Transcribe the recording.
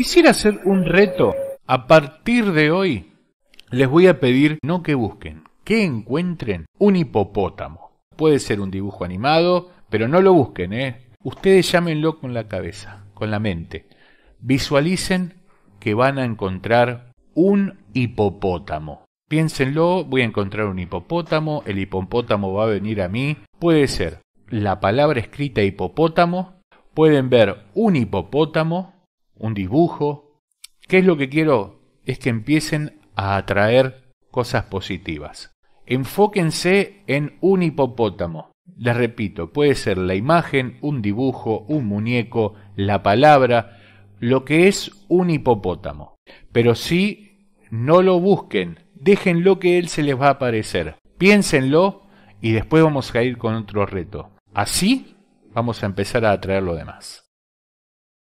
Quisiera hacer un reto. A partir de hoy les voy a pedir no que busquen, que encuentren un hipopótamo. Puede ser un dibujo animado, pero no lo busquen, ¿eh? Ustedes llámenlo con la cabeza, con la mente. Visualicen que van a encontrar un hipopótamo. Piénsenlo, voy a encontrar un hipopótamo, el hipopótamo va a venir a mí. Puede ser la palabra escrita hipopótamo, pueden ver un hipopótamo, un dibujo. ¿Qué es lo que quiero? Es que empiecen a atraer cosas positivas. Enfóquense en un hipopótamo. Les repito, puede ser la imagen, un dibujo, un muñeco, la palabra, lo que es un hipopótamo. Pero si no lo busquen, dejen lo que él se les va a aparecer. Piénsenlo y después vamos a ir con otro reto. Así vamos a empezar a atraer lo demás.